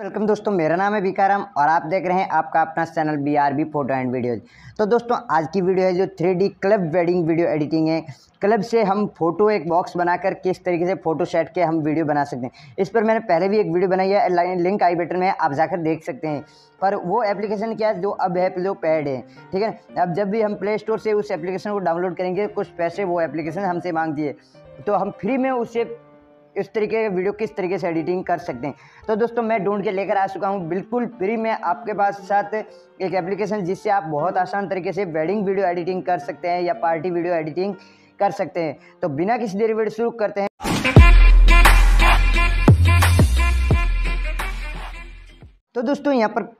welcome दोस्तों मेरा नाम है बीकाराम और आप देख रहे हैं आपका अपना channel B R B photo and videos तो दोस्तों आज की वीडियो है जो three D club wedding video editing है क्लब से हम फोटो एक बॉक्स बनाकर किस तरीके से फोटो सेट के हम वीडियो बना सकते हैं इस पर मैंने पहले भी एक वीडियो बनाई है लिंक आई बटन में आप जाकर देख सकते हैं पर वो एप्लीकेशन क्या है जो अब है जो पैड है ठीक है अब जब भी हम प्ले स्टोर से उस एप्लीकेशन को डाउनलोड करेंगे कुछ पैसे वो एप्लीकेशन हमसे मांगती है तो हम फ्री में उसे इस तरीके का वीडियो किस तरीके से एडिटिंग कर सकते हैं तो दोस्तों मैं ढूंढ के लेकर आ चुका हूँ बिल्कुल फ्री में आपके पास साथ एक एप्लीकेशन जिससे आप बहुत आसान तरीके से वेडिंग वीडियो एडिटिंग कर सकते हैं या पार्टी वीडियो एडिटिंग कर सकते हैं तो बिना किसी देरी वीडियो शुरू करते हैं तो दोस्तों यहाँ पर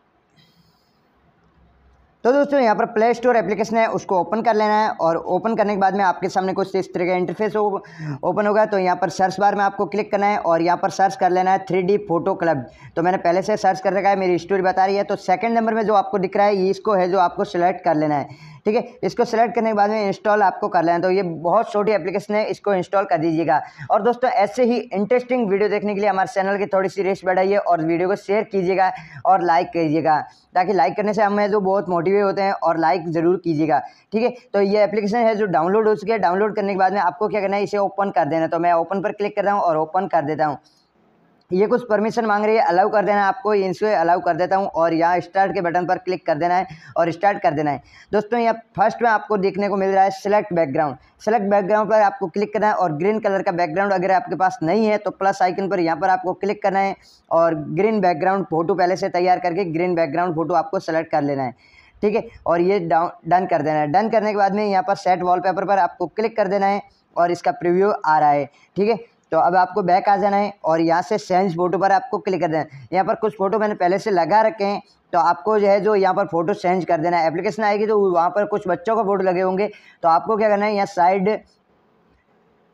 तो दोस्तों यहाँ पर प्ले स्टोर एप्लीकेशन है उसको ओपन कर लेना है और ओपन करने के बाद में आपके सामने कुछ इस तरह का इंटरफेस ओपन होगा तो यहाँ पर सर्च बार में आपको क्लिक करना है और यहाँ पर सर्च कर लेना है थ्री फोटो क्लब तो मैंने पहले से सर्च कर रखा है मेरी स्टोरी बता रही है तो सेकेंड नंबर में जो आपको दिख रहा है इसको है जो आपको सिलेक्ट कर लेना है ठीक है इसको सेलेक्ट करने के बाद में इंस्टॉल आपको कर लेना तो ये बहुत छोटी एप्लीकेशन है इसको इंस्टॉल कर दीजिएगा और दोस्तों ऐसे ही इंटरेस्टिंग वीडियो देखने के लिए हमारे चैनल की थोड़ी सी रेस बढ़ाइए और वीडियो को शेयर कीजिएगा और लाइक कीजिएगा ताकि लाइक करने से हमें जो बहुत मोटिवेट होते हैं और लाइक ज़रूर कीजिएगा ठीक है तो ये एप्लीकेशन है जो डाउनलोड हो चुकी है डाउनलोड करने के बाद में आपको क्या करना है इसे ओपन कर देना तो मैं ओपन पर क्लिक कर रहा हूँ और ओपन कर देता हूँ ये कुछ परमिशन मांग रही है अलाउ कर देना है आपको इनसे अलाउ कर देता हूँ और यहाँ स्टार्ट के बटन पर क्लिक कर देना है और स्टार्ट कर देना है दोस्तों यहाँ फर्स्ट में आपको देखने को मिल रहा है सिलेक्ट बैकग्राउंड सेलेक्ट बैकग्राउंड पर आपको क्लिक करना है और ग्रीन कलर का बैकग्राउंड अगर आपके पास नहीं है तो प्लस आइकन पर यहाँ पर आपको क्लिक करना है और ग्रीन बैकग्राउंड फ़ोटो पहले से तैयार करके ग्रीन बैकग्राउंड फ़ोटो आपको सेलेक्ट कर लेना है ठीक है और ये डाउन डन कर देना है डन करने के बाद में यहाँ पर सेट वॉलपेपर पर आपको क्लिक कर देना है और इसका प्रीव्यू आ रहा है ठीक है तो अब आपको बैक आ जाना है और यहाँ से सेंस फोटो पर आपको क्लिक कर देना है यहाँ पर कुछ फ़ोटो मैंने पहले से लगा रखे हैं तो आपको जो है जो यहाँ पर फ़ोटो चेंज कर देना है एप्लीकेशन आएगी तो वहाँ पर कुछ बच्चों का फ़ोटो लगे होंगे तो आपको क्या करना है यहाँ साइड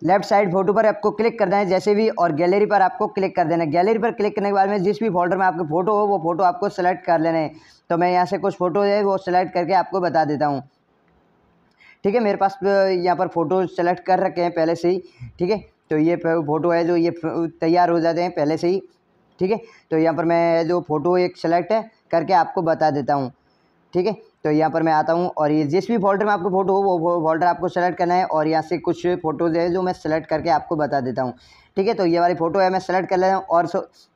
लेफ्ट साइड फोटो पर आपको क्लिक करना है जैसे भी और गैलरी पर आपको क्लिक कर देना है गैलरी पर क्लिक करने के बाद में जिस भी फोल्डर में आपके फ़ोटो हो वो फ़ोटो आपको सेलेक्ट कर लेना है तो मैं यहाँ से कुछ फ़ोटो है वो सेलेक्ट करके आपको बता देता हूँ ठीक है मेरे पास यहाँ पर फ़ोटो सेलेक्ट कर रखे हैं पहले से ही ठीक है तो ये फ़ोटो है जो ये तैयार हो जाते हैं पहले से ही ठीक है तो यहाँ पर मैं जो फ़ोटो एक सेलेक्ट है करके आपको बता देता हूँ ठीक है तो यहाँ पर मैं आता हूँ और ये जिस भी फोल्डर में आपको फोटो हो वो फोल्डर आपको सेलेक्ट करना है और यहाँ से कुछ फ़ोटोज़ है जो मैं सेलेक्ट करके आपको बता देता हूँ ठीक है तो ये वाली फ़ोटो है मैं सेलेक्ट कर ले हूँ और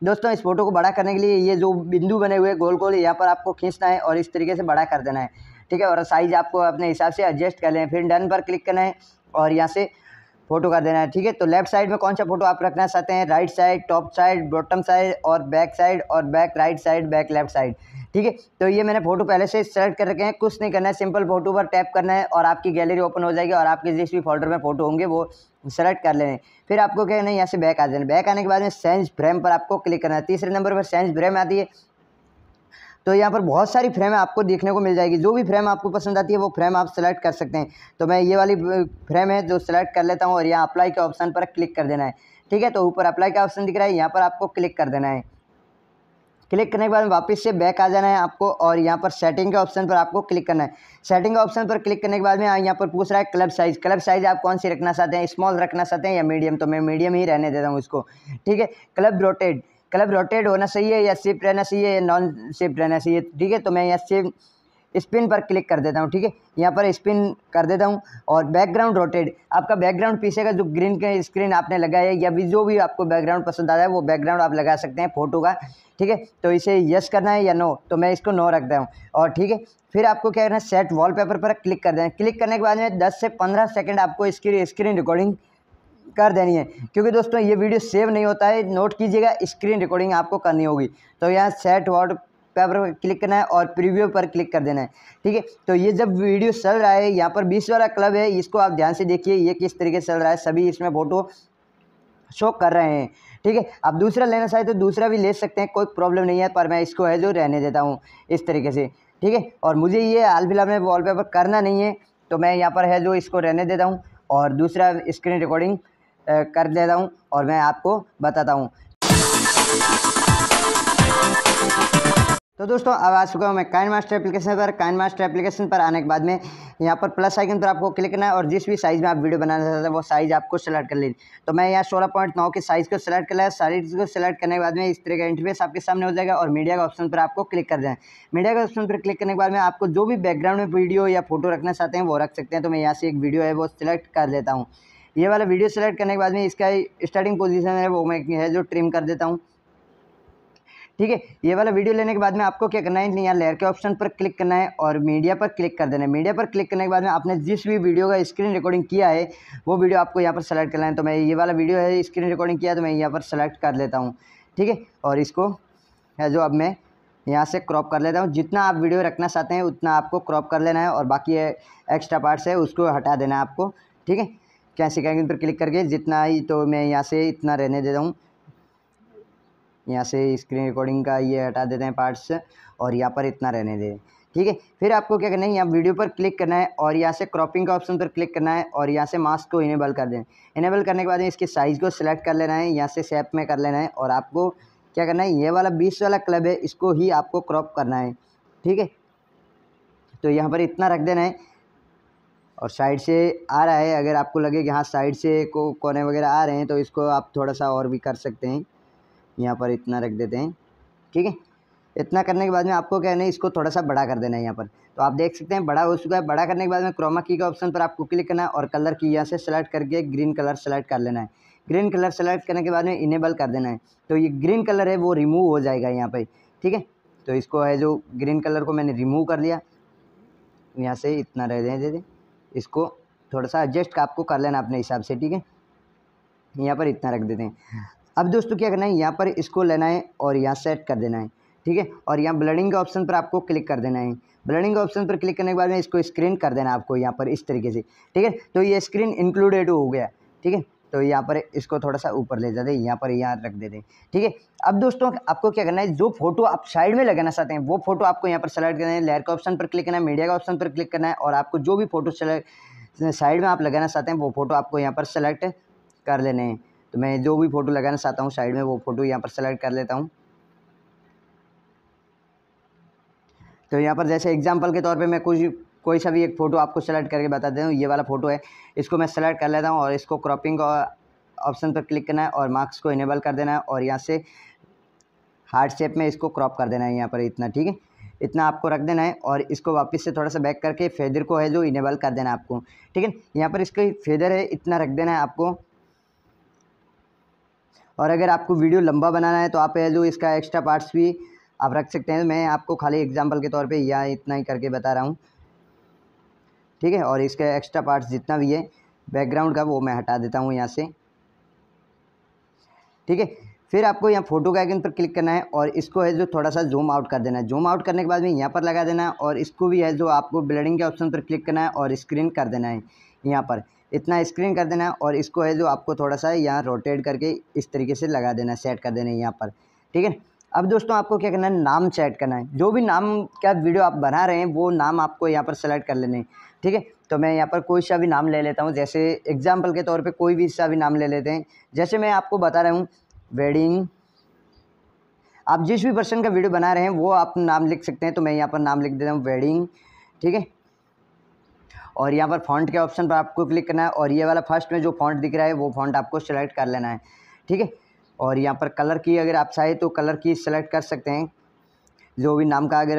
दोस्तों इस फोटो को बड़ा करने के लिए ये जो बिंदु बने हुए गोल गोल यहाँ पर आपको खींचना है और इस तरीके से बड़ा कर देना है ठीक है और साइज़ आपको अपने हिसाब से एडजस्ट कर लें फिर डन पर क्लिक करना है और यहाँ से फ़ोटो कर देना है ठीक है तो लेफ्ट साइड में कौन सा फ़ोटो आप रखना चाहते हैं right side top side bottom side और बैक साइड और back right side back left side ठीक है तो ये मैंने फोटो पहले से सेलेक्ट कर रखे हैं कुछ नहीं करना है सिंपल फोटो पर टैप करना है और आपकी गैलरी ओपन हो जाएगी और आपके जिस भी फोल्डर में फोटो होंगे वो सेलेक्ट कर लेने फिर आपको क्या है यहाँ से बैक आ जाना बैक आने के बाद में सेंस फ्रेम पर आपको क्लिक करना है तीसरे नंबर पर सेंस फ्रेम आती है तो यहाँ पर बहुत सारी फ्रेम आपको देखने को मिल जाएगी जो भी फ्रेम आपको पसंद आती है वो फ्रेम आप सेलेक्ट कर सकते हैं तो मैं ये वाली फ्रेम है जो सेलेक्ट कर लेता हूँ और यहाँ अप्लाई के ऑप्शन पर क्लिक कर देना है ठीक है तो ऊपर अप्लाई का ऑप्शन दिख रहा है यहाँ पर आपको क्लिक कर देना है क्लिक करने के बाद वापस से बैक आ जाना है आपको और यहाँ पर सेटिंग के ऑप्शन पर आपको क्लिक करना है सेटिंग के ऑप्शन पर क्लिक करने के बाद में यहाँ पर पूछ रहा है क्लब साइज़ क्लब साइज़ आप कौन सी रखना चाहते हैं स्मॉल रखना चाहते हैं या मीडियम तो मैं मीडियम ही रहने देता हूँ इसको ठीक है क्लब रोटेड क्लब रोटेट होना चाहिए या शिफ्ट रहना चाहिए या नॉन शिफ्ट रहना चाहिए ठीक है तो मैं यहाँ शिफ्ट स्पिन पर क्लिक कर देता हूँ ठीक है यहाँ पर स्पिन कर देता हूँ और बैकग्राउंड रोटेड आपका बैकग्राउंड पीछे का जो ग्रीन का स्क्रीन आपने लगाया है या भी जो भी आपको बैकग्राउंड पसंद रहा है वो बैकग्राउंड आप लगा सकते हैं फोटो का ठीक है तो इसे यस करना है या नो तो मैं इसको नो रखता हूँ और ठीक है फिर आपको क्या करना है सेट वॉलपेपर पर क्लिक कर देना क्लिक करने के बाद में दस से पंद्रह सेकेंड आपको इसकी स्क्रीन रिकॉर्डिंग कर देनी है क्योंकि दोस्तों ये वीडियो सेव नहीं होता है नोट कीजिएगा स्क्रीन रिकॉर्डिंग आपको करनी होगी तो यहाँ सेट वर्ड पेपर पर क्लिक करना है और प्रीव्यू पर क्लिक कर देना है ठीक है तो ये जब वीडियो चल रहा है यहाँ पर बीस वाला क्लब है इसको आप ध्यान से देखिए ये किस तरीके से चल रहा है सभी इसमें फ़ोटो शो कर रहे हैं ठीक है आप दूसरा लेना चाहें तो दूसरा भी ले सकते हैं कोई प्रॉब्लम नहीं है पर मैं इसको है जो रहने देता हूँ इस तरीके से ठीक है और मुझे ये हाल फिलहाल में वॉलपेपर करना नहीं है तो मैं यहाँ पर है जो इसको रहने देता हूँ और दूसरा स्क्रीन रिकॉर्डिंग कर लेता हूँ और मैं आपको बताता हूँ तो दोस्तों अब आ चुका हूँ मैं काइन मास्टर एप्लीकेशन पर काइन मास्टर एप्लीकेशन पर आने के बाद में यहाँ पर प्लस आइकन पर आपको क्लिक करना है और जिस भी साइज़ में आप वीडियो बनाना चाहते हैं वो साइज़ आपको सेलेक्ट कर लेनी तो मैं यहाँ सोलह पॉइंट नौ के साइज़ को सिलेक्ट कर लिया साइज को सिलेक्ट करने के बाद में इस तरह का इंटरफेस आपके सामने हो जाएगा और मीडिया के ऑप्शन पर आपको क्लिक कर दें मीडिया के ऑप्शन पर क्लिक करने के बाद में आपको जो भी बैकग्राउंड में वीडियो या फोटो रखना चाहते हैं वो रख सकते हैं तो मैं यहाँ से एक वीडियो है वो सिलेक्ट कर लेता हूँ ये वाला वीडियो सेलेक्ट करने के बाद में इसका स्टार्टिंग पोजीशन है वो मैं है जो ट्रिम कर देता हूँ ठीक है ये वाला वीडियो लेने के बाद में आपको क्या करना है यहाँ लेयर के ऑप्शन पर क्लिक करना है और मीडिया पर क्लिक कर देना है मीडिया पर क्लिक करने के बाद में आपने जिस भी वीडियो का स्क्रीन रिकॉर्डिंग किया है वो वीडियो आपको यहाँ पर सेलेक्ट करना है तो मैं ये वाला वीडियो है स्क्रीन रिकॉर्डिंग किया तो मैं यहाँ पर सेलेक्ट कर लेता हूँ ठीक है और इसको है जो अब मैं यहाँ से क्रॉप कर लेता हूँ जितना आप वीडियो रखना चाहते हैं उतना आपको क्रॉप कर लेना है और बाकी एक्स्ट्रा पार्ट्स है उसको हटा देना है आपको ठीक है क्या सिखाएंगे उन पर क्लिक करके जितना ही तो मैं यहाँ से इतना रहने देता हूँ यहाँ से स्क्रीन रिकॉर्डिंग का ये हटा देते हैं पार्ट्स और यहाँ पर इतना रहने दे ठीक है फिर आपको क्या करना है यहाँ वीडियो पर क्लिक करना है और यहाँ से क्रॉपिंग का ऑप्शन पर क्लिक करना है और यहाँ से मास्क को इनेबल कर दें इनेबल करने के बाद इसके साइज़ को सिलेक्ट कर लेना है यहाँ से सेप में कर लेना है और आपको क्या करना है ये वाला बीस वाला क्लब है इसको ही आपको क्रॉप करना है ठीक है तो यहाँ पर इतना रख देना है और साइड से आ रहा है अगर आपको लगे कि हाँ साइड से को कोने वगैरह आ रहे हैं तो इसको आप थोड़ा सा और भी कर सकते हैं यहाँ पर इतना रख देते हैं ठीक है इतना करने के बाद में आपको क्या है इसको थोड़ा सा बड़ा कर देना है यहाँ पर तो आप देख सकते हैं बड़ा हो चुका है बड़ा करने के बाद में क्रोमा की के ऑप्शन पर आपको क्लिक करना है और कलर की यहाँ से सेलेक्ट करके ग्रीन कलर सेलेक्ट कर लेना है ग्रीन कलर सेलेक्ट करने के बाद में इनेबल कर देना है तो ये ग्रीन कलर है वो रिमूव हो जाएगा यहाँ पर ठीक है तो इसको है जो ग्रीन कलर को मैंने रिमूव कर लिया यहाँ से इतना रह दे दे इसको थोड़ा सा एडजस्ट का आपको कर लेना अपने हिसाब से ठीक है यहाँ पर इतना रख देते हैं अब दोस्तों क्या करना है यहाँ पर इसको लेना है और यहाँ सेट कर देना है ठीक है और यहाँ ब्लडिंग के ऑप्शन पर आपको क्लिक कर देना है ब्लडिंग के ऑप्शन पर क्लिक करने के बाद में इसको स्क्रीन कर देना आपको यहाँ पर इस तरीके से ठीक है तो ये स्क्रीन इंक्लूडेड हो गया ठीक है तो यहाँ पर इसको थोड़ा सा ऊपर ले जाते यहाँ पर यहाँ रख देते ठीक है अब दोस्तों आपको क्या करना है जो फोटो आप साइड में लगाना चाहते हैं वो फोटो आपको यहाँ पर सेलेक्ट करना है लेयर का ऑप्शन पर क्लिक करना है मीडिया का ऑप्शन पर क्लिक करना है और आपको जो भी फोटो साइड में आप लगाना चाहते हैं वो फोटो आपको यहाँ पर सेलेक्ट कर लेने हैं तो मैं जो भी फ़ोटो लगाना चाहता हूँ साइड में वो फ़ोटो यहाँ पर सेलेक्ट कर लेता हूँ तो यहाँ पर जैसे एग्जाम्पल के तौर पर मैं कुछ कोई सा भी एक फ़ोटो आपको सेलेक्ट करके बता देता हूँ ये वाला फ़ोटो है इसको मैं सेलेक्ट कर लेता हूँ और इसको क्रॉपिंग ऑप्शन पर क्लिक करना है और मार्क्स को इनेबल कर देना है और यहाँ से हार्ड शेप में इसको क्रॉप कर देना है यहाँ पर इतना ठीक है इतना आपको रख देना है और इसको वापस से थोड़ा सा बैक करके फेदर को है जो इनेबल कर देना है आपको ठीक है यहाँ पर इसका फेदर है इतना रख देना है आपको और अगर आपको वीडियो लंबा बनाना है तो आप है जो इसका एक्स्ट्रा पार्ट्स भी आप रख सकते हैं मैं आपको खाली एग्जाम्पल के तौर पर या इतना ही करके बता रहा हूँ ठीक है और इसके एक्स्ट्रा पार्ट्स जितना भी है बैकग्राउंड का वो मैं हटा देता हूँ यहाँ से ठीक है फिर आपको यहाँ फोटो के आइकन पर क्लिक करना है और इसको है जो थोड़ा सा जूम आउट कर देना है जूम आउट करने के बाद में यहाँ पर लगा देना है और इसको भी है जो आपको ब्लडिंग के ऑप्शन पर क्लिक करना है और स्क्रीन कर देना है यहाँ पर इतना स्क्रीन कर देना है और इसको है जो आपको थोड़ा सा यहाँ रोटेट करके इस तरीके से लगा देना है सेट कर देना है यहाँ पर ठीक है अब दोस्तों आपको क्या करना है नाम सेट करना है जो भी नाम का वीडियो आप बना रहे हैं वो नाम आपको यहाँ पर सेलेक्ट कर लेना है ठीक है तो मैं यहाँ पर कोई सा भी नाम ले लेता हूँ जैसे एग्जाम्पल के तौर पर कोई भी सा भी नाम ले लेते हैं जैसे मैं आपको बता रहा हूँ वेडिंग आप जिस भी पर्सन का वीडियो बना रहे हैं वो आप नाम लिख सकते हैं तो मैं यहाँ पर नाम लिख देता हूँ वेडिंग ठीक है और यहाँ पर फॉन्ट के ऑप्शन पर आपको क्लिक करना है और ये वाला फर्स्ट में जो फॉन्ट दिख रहा है वो फॉन्ट आपको सेलेक्ट कर लेना है ठीक है और यहाँ पर कलर की अगर आप चाहे तो कलर की सेलेक्ट कर सकते हैं जो भी नाम का अगर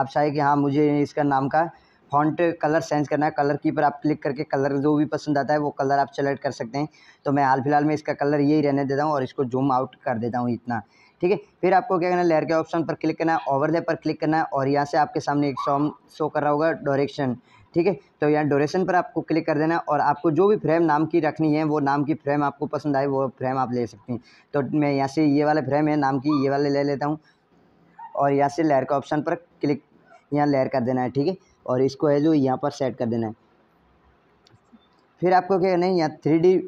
आप चाहे कि हाँ मुझे इसका नाम का फॉन्ट कलर सेंस करना है कलर की पर आप क्लिक करके कलर जो भी पसंद आता है वो कलर आप सेलेक्ट कर सकते हैं तो मैं हाल फिलहाल में इसका कलर यही रहने देता हूँ और इसको जूम आउट कर देता हूँ इतना ठीक है फिर आपको क्या करना है लेयर के ऑप्शन पर क्लिक करना है ओवरले पर क्लिक करना है और यहाँ से आपके सामने एक शॉम शो कर रहा होगा डोरेक्शन ठीक है तो यहाँ डोरेशन पर आपको क्लिक कर देना है और आपको जो भी फ्रेम नाम की रखनी है वो नाम की फ्रेम आपको पसंद आए वो फ्रेम आप ले सकते हैं तो मैं यहाँ से ये वाले फ्रेम है नाम की ये वाले ले लेता हूँ और यहाँ से लेयर के ऑप्शन पर क्लिक यहाँ लेयर कर देना है ठीक है और इसको है जो यहाँ पर सेट कर देना है फिर आपको क्या करना है यहाँ थ्री डी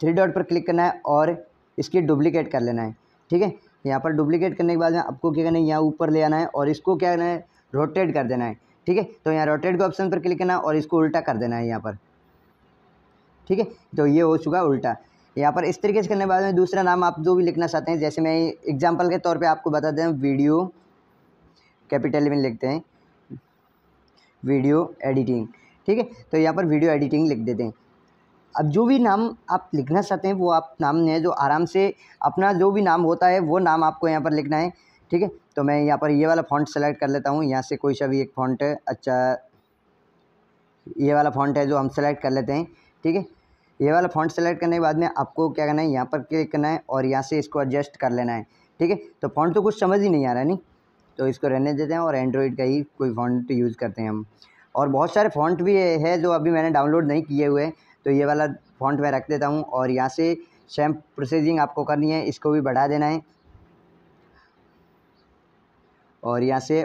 थ्री डॉट पर क्लिक करना है और इसकी डुप्लिकेट कर लेना है ठीक है यहाँ पर डुप्लिकेट करने के बाद में आपको क्या करना है यहाँ ऊपर ले आना है और इसको क्या करना है रोटेट कर देना है ठीक है तो यहाँ रोटेट के ऑप्शन पर क्लिक करना है और इसको उल्टा कर देना है यहाँ पर ठीक है तो ये हो चुका उल्टा यहाँ पर इस तरीके से करने के बाद में दूसरा नाम आप जो भी लिखना चाहते हैं जैसे मैं एग्जाम्पल के तौर पर आपको बता दें वीडियो कैपिटल में लिखते हैं वीडियो एडिटिंग ठीक है तो यहाँ पर वीडियो एडिटिंग लिख देते हैं अब जो भी नाम आप लिखना चाहते हैं वो आप नाम है जो आराम से अपना जो भी नाम होता है वो नाम आपको यहाँ पर लिखना है ठीक है तो मैं यहाँ पर ये वाला फॉन्ट सेलेक्ट कर लेता हूँ यहाँ से कोई सा भी एक फॉन्ट है अच्छा ये वाला फॉन्ट है जो हम सेलेक्ट कर लेते हैं ठीक है ये वाला फॉन्ट सेलेक्ट करने के बाद में आपको क्या करना है यहाँ पर क्लिक करना है और यहाँ से इसको एडजस्ट कर लेना है ठीक है तो फॉन्ट तो कुछ समझ ही नहीं आ रहा है नहीं तो इसको रहने देते हैं और एंड्रॉयड का ही कोई फॉन्ट यूज़ करते हैं हम और बहुत सारे फॉन्ट भी है जो अभी मैंने डाउनलोड नहीं किए हुए तो ये वाला फॉन्ट मैं रख देता हूँ और यहाँ से सेम प्रोसेसिंग आपको करनी है इसको भी बढ़ा देना है और यहाँ से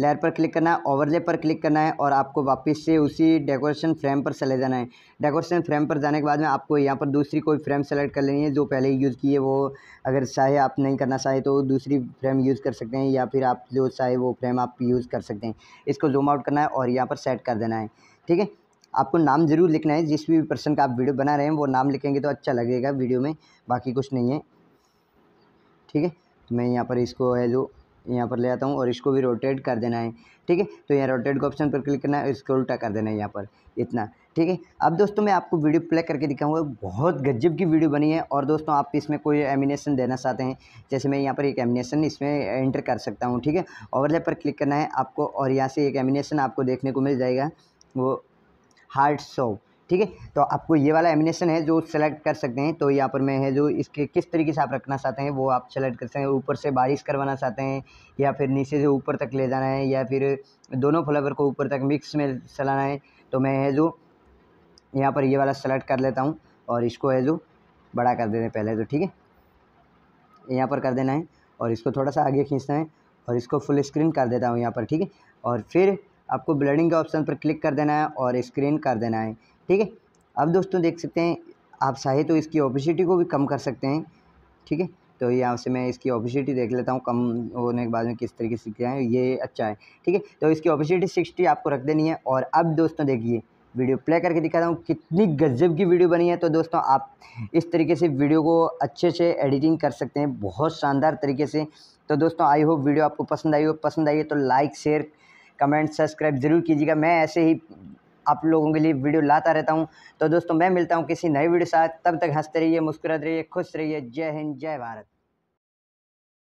लेयर पर क्लिक करना है ओवरले पर क्लिक करना है और आपको वापस से उसी डेकोरेशन फ्रेम पर चले जाना है डेकोरेशन फ्रेम पर जाने के बाद में आपको यहाँ पर दूसरी कोई फ्रेम सेलेक्ट कर लेनी है जो पहले यूज़ की है वो अगर चाहे आप नहीं करना चाहे तो दूसरी फ्रेम यूज़ कर सकते हैं या फिर आप जो चाहे वो फ्रेम आप यूज़ कर सकते हैं इसको जूम आउट करना है और यहाँ पर सेट कर देना है ठीक है आपको नाम ज़रूर लिखना है जिस भी पर्सन का आप वीडियो बना रहे हैं वो नाम लिखेंगे तो अच्छा लगेगा वीडियो में बाकी कुछ नहीं है ठीक है तो मैं यहाँ पर इसको है जो यहाँ पर ले आता हूँ और इसको भी रोटेट कर देना है ठीक है तो यहाँ रोटेट के ऑप्शन पर क्लिक करना है इसको उल्टा कर देना है यहाँ पर इतना ठीक है अब दोस्तों मैं आपको वीडियो प्ले करके दिखाऊंगा बहुत गजब की वीडियो बनी है और दोस्तों आप इसमें कोई एमिनेशन देना चाहते हैं जैसे मैं यहाँ पर एक एमिनेशन इसमें एंटर कर सकता हूँ ठीक है ओवरलैप पर क्लिक करना है आपको और यहाँ से एक एमिनेशन आपको देखने को मिल जाएगा वो हार्ट शॉप ठीक है तो आपको ये वाला एमिनेशन है जो सेलेक्ट कर सकते हैं तो यहाँ पर मैं है जो इसके किस तरीके से आप रखना चाहते हैं वो आप सेलेक्ट कर सकते हैं ऊपर से बारिश करवाना चाहते हैं या फिर नीचे से ऊपर तक ले जाना है या फिर दोनों फ्लावर को ऊपर तक मिक्स में चलाना है तो मैं है जो यहाँ पर ये वाला सेलेक्ट कर लेता हूँ और इसको है जो बड़ा कर देते हैं पहले तो ठीक है यहाँ पर कर देना है और इसको थोड़ा सा आगे खींचना है और इसको फुल स्क्रीन कर देता हूँ यहाँ पर ठीक है और फिर आपको ब्लडिंग के ऑप्शन पर क्लिक कर देना है और स्क्रीन कर देना है ठीक है अब दोस्तों देख सकते हैं आप चाहे तो इसकी ओपिसिटी को भी कम कर सकते हैं ठीक है तो यहाँ से मैं इसकी ओपिसिटी देख लेता हूँ कम होने के बाद में किस तरीके से क्या है ये अच्छा है ठीक है तो इसकी ओपिसिटी सिक्सटी आपको रख देनी है और अब दोस्तों देखिए वीडियो प्ले करके दिखाता हूँ कितनी गजब की वीडियो बनी है तो दोस्तों आप इस तरीके से वीडियो को अच्छे से एडिटिंग कर सकते हैं बहुत शानदार तरीके से तो दोस्तों आई होप वीडियो आपको पसंद आई हो पसंद आई है तो लाइक शेयर कमेंट सब्सक्राइब ज़रूर कीजिएगा मैं ऐसे ही आप लोगों के लिए वीडियो लाता रहता हूँ तो दोस्तों मैं मिलता हूँ किसी नए वीडियो साथ तब तक हंसते रहिए मुस्कुराते रहिए खुश रहिए जय हिंद जय भारत